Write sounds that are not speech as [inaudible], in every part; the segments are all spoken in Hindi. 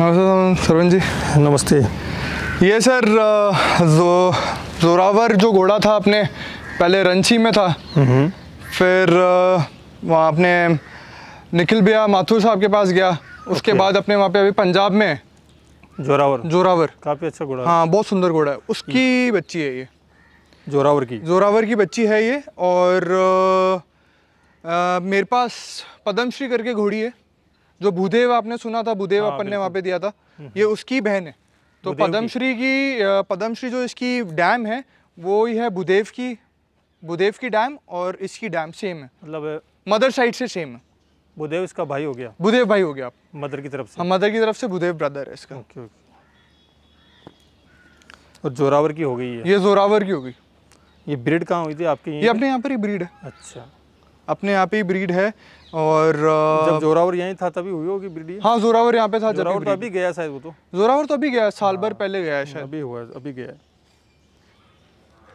हाँ सरवन जी नमस्ते ये सर जो जोरावर जो घोड़ा था अपने पहले रंची में था हम्म। फिर वहाँ अपने निखिल भैया माथुर साहब के पास गया उसके बाद अपने वहाँ पे अभी पंजाब में जोरावर जोरावर काफ़ी अच्छा घोड़ा हाँ बहुत सुंदर घोड़ा है हम्म। उसकी बच्ची है ये जोरावर की जोरावर की बच्ची है ये और आ, मेरे पास पद्मश्री करके घोड़ी है जो भूदेव आपने सुना था भूदेव हाँ, अपन ने वहाँ पे दिया था हम्म, हम्म। ये उसकी बहन है तो पदमश्री की पदमश्री जो इसकी डैम है वो ही है भूदेव की भूदेव की डैम और इसकी डैम सेम है मतलब मदर साइड से सेम है भूदेव इसका भाई हो गया भूदेव भाई हो गया आप मदर की तरफ से हाँ, मदर की तरफ से भूदेव ब्रदर है इसका ओके ओके और जोरावर की हो गई है ये जोरावर की हो गई ये ब्रीड कहाँ हुई थी आपकी ये अपने यहाँ पर ही ब्रीड है अच्छा अपने यहाँ पे ही ब्रीड है और जब जोरावर यहीं था तभी हुई होगी ब्रीड हाँ जोरावर यहाँ पे था जोरावर तो अभी गया शायद वो तो जोरावर तो अभी गया साल भर हाँ। पहले गया है शायद अभी हुआ अभी गया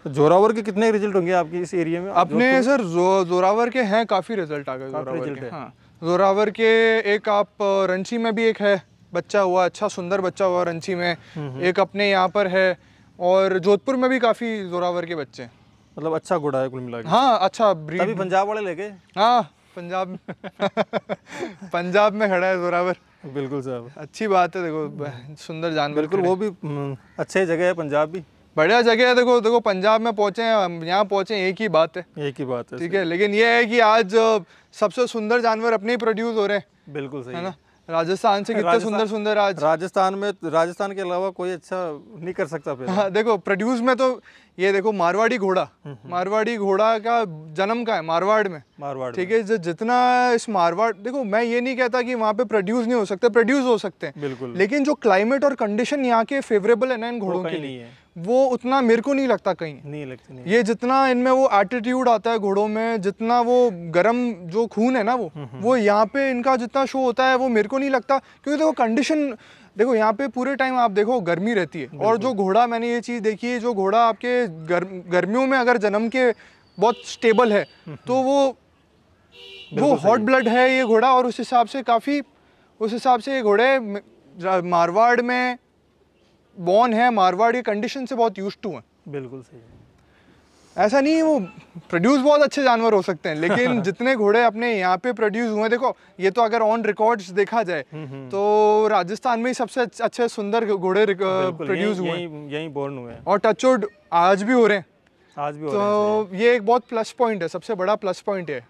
तो जोरावर के कितने रिजल्ट होंगे आपके इस एरिया में अपने तो- सर जो, जोरावर के हैं काफ़ी रिजल्ट आ गए जोरावर के हाँ जोरावर के एक आप रंची में भी एक है बच्चा हुआ अच्छा सुंदर बच्चा हुआ रंची में हम्म, हम्म। एक अपने यहाँ पर है और जोधपुर में भी काफ़ी जोरावर के बच्चे हैं मतलब अच्छा घोड़ा है कुल मिला के हाँ अच्छा ब्रीड तभी पंजाब वाले लेके हाँ पंजाब [laughs] पंजाब में खड़ा है जोरावर बिल्कुल साहब अच्छी बात है देखो सुंदर जानवर बिल्कुल वो भी हम्म, अच्छे जगह है पंजाब भी बढ़िया जगह है देखो देखो पंजाब में पहुंचे हैं यहाँ पहुंचे एक ही बात है एक ही बात है ठीक है लेकिन ये है कि आज सबसे सुंदर जानवर अपने ही प्रोड्यूस हो रहे हैं बिल्कुल सही है ना राजस्थान से कितने सुंदर सुंदर आज राजस्थान में राजस्थान के अलावा कोई अच्छा नहीं कर सकता फिर हाँ, देखो प्रोड्यूस में तो ये देखो मारवाड़ी घोड़ा हम्म, हम्म। मारवाड़ी घोड़ा का जन्म का है मारवाड़ में मारवाड़ ठीक है जितना इस मारवाड़ देखो मैं ये नहीं कहता कि वहाँ पे प्रोड्यूस नहीं हो सकते प्रोड्यूस हो सकते हैं बिल्कुल लेकिन जो क्लाइमेट और कंडीशन यहाँ के फेवरेबल है ना इन घोड़ों के लिए वो उतना मेरे को नहीं लगता कहीं नहीं लगता नहीं ये जितना इनमें वो एटीट्यूड आता है घोड़ों में जितना वो गर्म जो खून है ना वो हम्म, हम्म। वो यहाँ पे इनका जितना शो होता है वो मेरे को नहीं लगता क्योंकि देखो कंडीशन देखो यहाँ पे पूरे टाइम आप देखो गर्मी रहती है और जो घोड़ा मैंने ये चीज़ देखी है जो घोड़ा आपके गर, गर्मियों में अगर जन्म के बहुत स्टेबल है हम्म, तो वो वो हॉट ब्लड है ये घोड़ा और उस हिसाब से काफ़ी उस हिसाब से ये घोड़े मारवाड़ में बॉर्न है मारवाड़ ये कंडीशन से बहुत यूज टू है बिल्कुल सही ऐसा नहीं वो प्रोड्यूस बहुत अच्छे जानवर हो सकते हैं लेकिन [laughs] जितने घोड़े अपने यहाँ पे प्रोड्यूस हुए देखो ये तो अगर ऑन रिकॉर्ड्स देखा जाए हम्म, हम्म। तो राजस्थान में ही सबसे अच्छे सुंदर घोड़े प्रोड्यूस हुए यही बोर्न हुए और टच आज भी हो रहे हैं आज भी तो ये एक बहुत प्लस पॉइंट है सबसे बड़ा प्लस पॉइंट है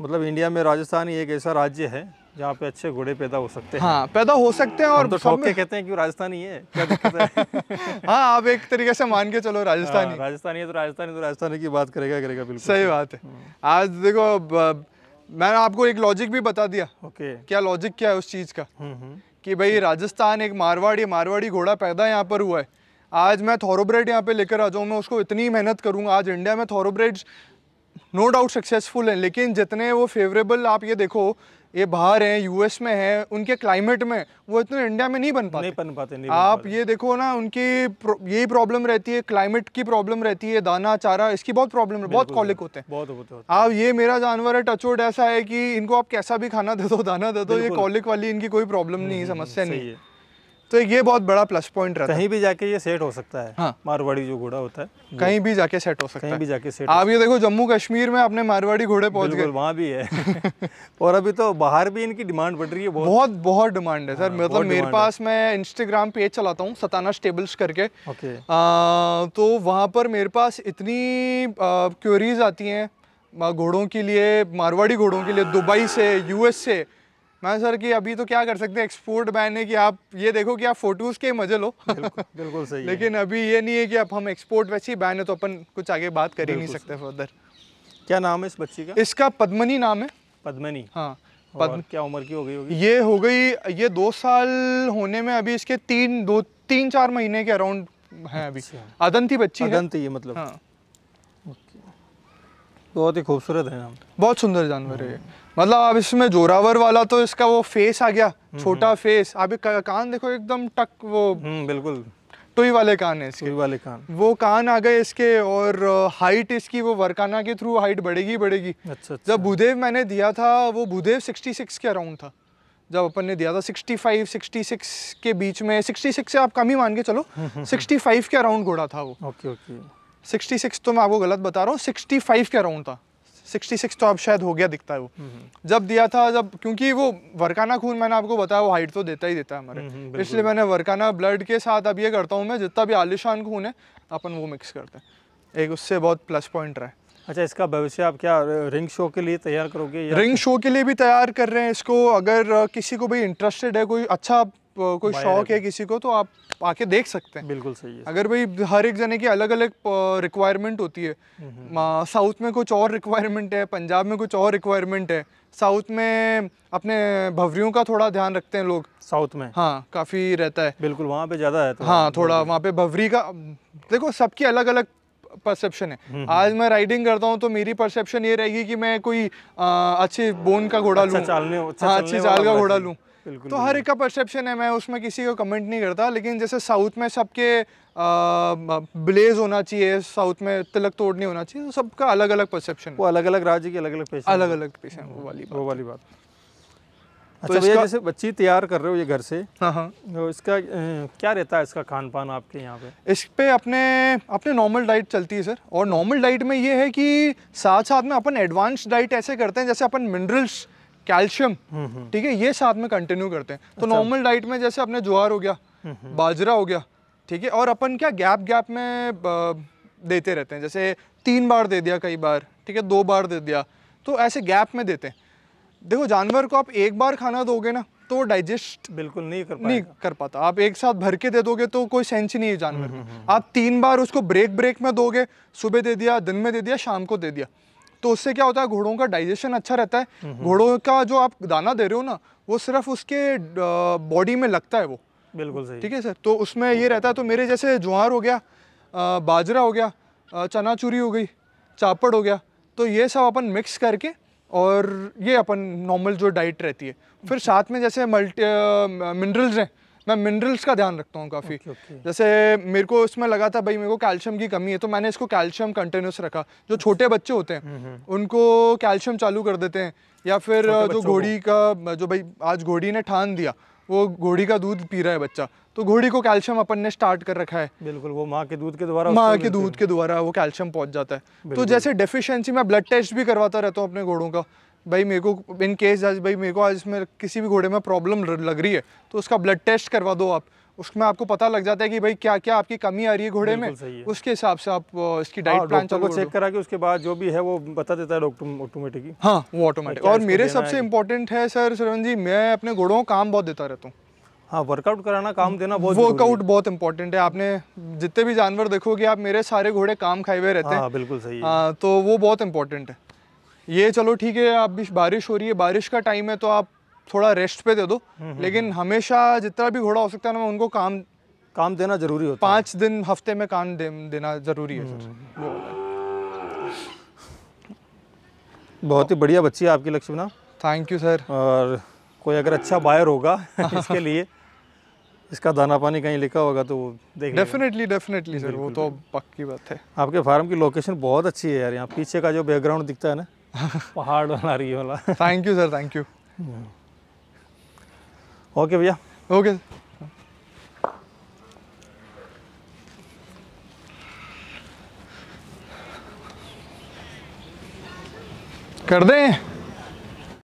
मतलब इंडिया में राजस्थान एक ऐसा राज्य है जहाँ पे अच्छे घोड़े पैदा हो सकते हैं हाँ पैदा हो सकते हैं और तो सब में... कहते हैं कि राजस्थानी है है [laughs] हाँ आप एक तरीके से मान के चलो राजस्थानी हाँ, राजस्थानी है तो राजस्थानी तो राजस्थानी की बात करेगा करेगा बिल्कुल सही बात है हाँ। आज देखो मैंने आपको एक लॉजिक भी बता दिया ओके क्या लॉजिक क्या है उस चीज़ का हम्म, हम्म। कि भाई राजस्थान एक मारवाड़ी मारवाड़ी घोड़ा पैदा यहाँ पर हुआ है आज मैं थोरोब्रेड यहाँ पे लेकर आ जाऊँ मैं उसको इतनी मेहनत करूँगा आज इंडिया में थोरोब्रेड नो डाउट सक्सेसफुल हैं लेकिन जितने वो फेवरेबल आप ये देखो ये बाहर हैं यूएस में हैं उनके क्लाइमेट में वो इतने इंडिया में नहीं बन पाते नहीं बन पाते नहीं आप बन पाते। ये देखो ना उनकी यही प्रॉब्लम रहती है क्लाइमेट की प्रॉब्लम रहती है दाना चारा इसकी बहुत प्रॉब्लम बहुत कॉलिक होते हैं बहुत होते हैं आप ये मेरा जानवर है टचोड ऐसा है कि इनको आप कैसा भी खाना दे दो दाना दे दो ये कॉलिक वाली इनकी कोई प्रॉब्लम नहीं है हम्म, हम्म, समस्या नहीं है तो ये बहुत बड़ा प्लस पॉइंट रहता है कहीं भी जाके ये सेट हो सकता है हाँ मारवाड़ी जो घोड़ा होता है कहीं भी जाके सेट हो सकता है कहीं भी जाके सेट आप ये देखो जम्मू कश्मीर में अपने मारवाड़ी घोड़े पहुंच गए वहाँ भी है [laughs] और अभी तो बाहर भी इनकी डिमांड बढ़ रही है बहुत बहुत बहुत डिमांड है सर हाँ, मतलब मेरे पास मैं इंस्टाग्राम पेज चलाता हूँ सताना स्टेबल्स करके तो वहाँ पर मेरे पास इतनी क्यूरीज आती है घोड़ों के लिए मारवाड़ी घोड़ों के लिए दुबई से यूएस से मैं हाँ, सर कि अभी तो क्या कर सकते हैं एक्सपोर्ट बैन है कि आप ये देखो कि आप फोटोज के मजे लो बिल्कुल, बिल्कुल सही लेकिन है। अभी ये नहीं है कि अब हम एक्सपोर्ट वैसे ही बैन है तो अपन कुछ आगे बात कर ही नहीं सकते फर्दर क्या नाम है इस बच्ची का इसका पद्मनी नाम है पद्मनी हाँ पद्म क्या उम्र की हो गई होगी ये हो गई ये दो साल होने में अभी इसके तीन दो तीन चार महीने के अराउंड अच्छा। है अभी अदंती बच्ची अदंती है मतलब हाँ बहुत ही खूबसूरत है नाम बहुत सुंदर जानवर है मतलब आप इसमें जोरावर वाला तो इसका वो फेस आ गया हम्म, छोटा फेस हम्म। आप कान देखो एकदम टक वो हम्म, बिल्कुल टुई वाले कान है इसके वाले कान वो कान आ गए इसके और हाइट इसकी वो वरकाना के थ्रू हाइट बढ़ेगी बढ़ेगी अच्छा, अच्छा जब भूदेव मैंने दिया था वो भूदेव 66 के अराउंड था जब अपन ने दिया था 65 66 के बीच में 66 से आप कम ही मान के चलो 65 के अराउंड घोड़ा था वो ओके ओके 66 तो मैं आपको गलत बता रहा हूँ 65 के अराउंड था 66 तो अब शायद हो गया दिखता है वो जब दिया था जब क्योंकि वो वरकाना खून मैंने आपको बताया वो हाइट तो देता ही देता है हमारे हम्म, हम्म, इसलिए मैंने वरकाना ब्लड के साथ अब ये करता हूँ मैं जितना भी आलिशान खून है अपन वो मिक्स करते हैं एक उससे बहुत प्लस पॉइंट रहा है अच्छा इसका भविष्य आप क्या रिंग शो के लिए तैयार करोगे रिंग शो के लिए भी तैयार कर रहे हैं इसको अगर किसी को भी इंटरेस्टेड है कोई अच्छा कोई शौक है किसी को तो आप आके देख सकते हैं बिल्कुल सही है अगर भाई हर एक जने की अलग अलग रिक्वायरमेंट होती है साउथ में कुछ और रिक्वायरमेंट है पंजाब में कुछ और रिक्वायरमेंट है साउथ में अपने भवरियों का थोड़ा ध्यान रखते हैं लोग साउथ में हाँ काफ़ी रहता है बिल्कुल वहाँ पे ज़्यादा है तो हाँ थोड़ा वहाँ पे भवरी का देखो सबकी अलग अलग परसेप्शन है आज मैं राइडिंग करता हूँ तो मेरी परसेप्शन ये रहेगी कि मैं कोई अच्छे बोन का घोड़ा लू अच्छा लूँ अच्छा हाँ, अच्छी चाल का घोड़ा लूँ तो हर एक का परसेप्शन है मैं उसमें किसी को कमेंट नहीं करता लेकिन जैसे साउथ में सबके ब्लेज होना चाहिए साउथ में तिलक तोड़नी होना चाहिए तो सबका अलग अलग परसेप्शन वो अलग अलग राज्य के अलग अलग पेशन अलग अलग पेशन वो हम्म, वाली वो वाली बात अच्छा तो भैया जैसे बच्ची तैयार कर रहे हो ये घर से हाँ, हाँ। तो इसका क्या रहता है इसका खान पान आपके यहाँ पे इस पे अपने अपने नॉर्मल डाइट चलती है सर और नॉर्मल डाइट में ये है कि साथ साथ में अपन एडवांस डाइट ऐसे करते हैं जैसे अपन मिनरल्स कैल्शियम हम्म, हम्म। ठीक है ये साथ में कंटिन्यू करते हैं तो नॉर्मल अच्छा। डाइट में जैसे अपने ज्वार हो गया हम्म, बाजरा हो गया ठीक है और अपन क्या गैप गैप में देते रहते हैं जैसे तीन बार दे दिया कई बार ठीक है दो बार दे दिया तो ऐसे गैप में देते हैं देखो जानवर को आप एक बार खाना दोगे ना तो वो डाइजेस्ट बिल्कुल नहीं कर नहीं कर पाता आप एक साथ भर के दे दोगे तो कोई सेंस ही नहीं है जानवर में आप तीन बार उसको ब्रेक ब्रेक में दोगे सुबह दे दिया दिन में दे दिया शाम को दे दिया तो उससे क्या होता है घोड़ों का डाइजेशन अच्छा रहता है हम्म, हम्म। घोड़ों का जो आप दाना दे रहे हो ना वो सिर्फ उसके बॉडी में लगता है वो बिल्कुल सही ठीक है सर तो उसमें ये रहता है तो मेरे जैसे ज्वार हो गया बाजरा हो गया चना चूरी हो गई चापड़ हो गया तो ये सब अपन मिक्स करके और ये अपन नॉर्मल जो डाइट रहती है फिर अच्छा। साथ में जैसे मल्टी मिनरल्स हैं मैं मिनरल्स का ध्यान रखता हूँ काफ़ी okay, okay. जैसे मेरे को इसमें लगा था भाई मेरे को कैल्शियम की कमी है तो मैंने इसको कैल्शियम कंटिन्यूस रखा जो छोटे बच्चे होते हैं हम्म, हम्म। उनको कैल्शियम चालू कर देते हैं या फिर जो घोड़ी का जो भाई आज घोड़ी ने ठान दिया वो घोड़ी का दूध पी रहा है बच्चा तो घोड़ी को कैल्शियम अपन ने स्टार्ट कर रखा है बिल्कुल वो माँ के दूध के द्वारा माँ के दूध के द्वारा वो कैल्शियम पहुँच जाता है तो जैसे डेफिशिएंसी मैं ब्लड टेस्ट भी करवाता रहता हूँ अपने घोड़ों का भाई मेरे को इन केस आज भाई मेरे को आज इसमें किसी भी घोड़े में प्रॉब्लम लग रही है तो उसका ब्लड टेस्ट करवा दो आप उसमें आपको पता लग जाता है कि भाई क्या क्या आपकी कमी आ रही है घोड़े में है। उसके हिसाब से आप इसकी डाइट प्लान चलो चेक करा के उसके बाद जो भी है वो बता देता है ऑटोमेटिक हाँ वो ऑटोमेटिक और मेरे सबसे इम्पोर्टेंट है सर सरवन जी मैं अपने घोड़ों को काम बहुत देता रहता हूँ हाँ वर्कआउट कराना काम देना बहुत वर्कआउट बहुत इंपॉर्टेंट है आपने जितने भी जानवर देखोगे आप मेरे सारे घोड़े काम खाए हुए रहते हाँ, हैं बिल्कुल सही हाँ, तो वो बहुत इंपॉर्टेंट है ये चलो ठीक है आप भी बारिश हो रही है बारिश का टाइम है तो आप थोड़ा रेस्ट पे दे दो हम्म, हम्म, लेकिन हम्म। हमेशा जितना भी घोड़ा हो सकता है ना उनको काम काम देना जरूरी होता है पांच दिन हफ्ते में काम दे, देना जरूरी है बहुत ही बढ़िया बच्ची है आपकी लक्ष्मी थैंक यू सर और कोई अगर अच्छा बायर होगा [laughs] इसके लिए इसका दाना पानी कहीं लिखा होगा तो देख डेफिनेटली डेफिनेटली सर वो तो पक्की बात है आपके फार्म की लोकेशन बहुत अच्छी है यार यहाँ पीछे का जो बैकग्राउंड दिखता है ना पहाड़ वाला रही वाला thank you sir thank you okay भैया ओके कर दें